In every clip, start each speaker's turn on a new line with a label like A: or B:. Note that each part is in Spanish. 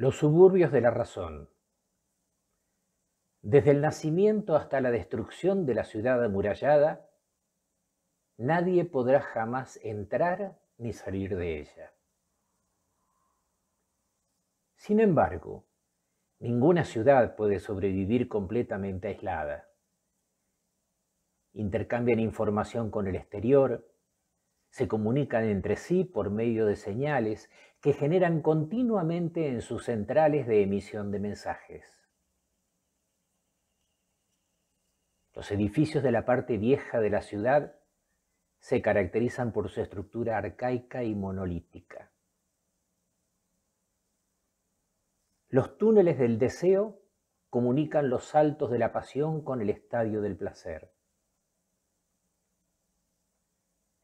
A: Los suburbios de la razón. Desde el nacimiento hasta la destrucción de la ciudad amurallada, nadie podrá jamás entrar ni salir de ella. Sin embargo, ninguna ciudad puede sobrevivir completamente aislada. Intercambian información con el exterior, se comunican entre sí por medio de señales que generan continuamente en sus centrales de emisión de mensajes. Los edificios de la parte vieja de la ciudad se caracterizan por su estructura arcaica y monolítica. Los túneles del deseo comunican los saltos de la pasión con el estadio del placer.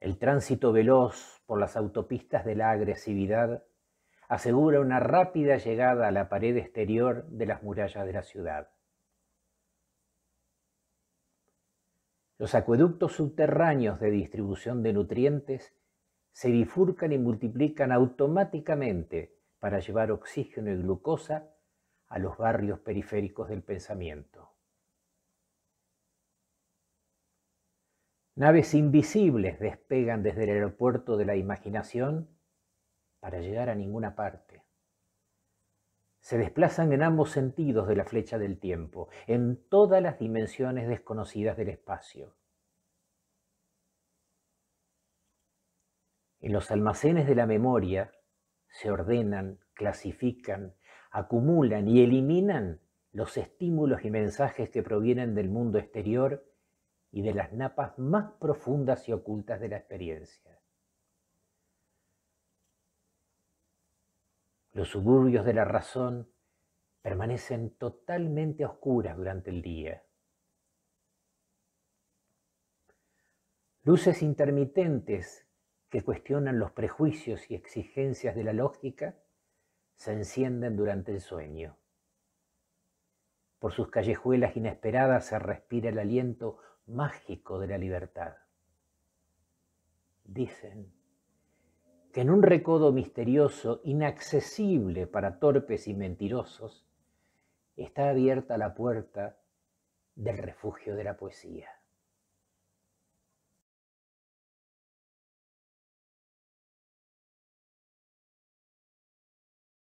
A: El tránsito veloz por las autopistas de la agresividad asegura una rápida llegada a la pared exterior de las murallas de la ciudad. Los acueductos subterráneos de distribución de nutrientes se bifurcan y multiplican automáticamente para llevar oxígeno y glucosa a los barrios periféricos del pensamiento. Naves invisibles despegan desde el aeropuerto de la imaginación para llegar a ninguna parte. Se desplazan en ambos sentidos de la flecha del tiempo, en todas las dimensiones desconocidas del espacio. En los almacenes de la memoria se ordenan, clasifican, acumulan y eliminan los estímulos y mensajes que provienen del mundo exterior y de las napas más profundas y ocultas de la experiencia. Los suburbios de la razón permanecen totalmente oscuras durante el día. Luces intermitentes que cuestionan los prejuicios y exigencias de la lógica se encienden durante el sueño. Por sus callejuelas inesperadas se respira el aliento mágico de la libertad. Dicen que en un recodo misterioso, inaccesible para torpes y mentirosos, está abierta la puerta del refugio de la poesía.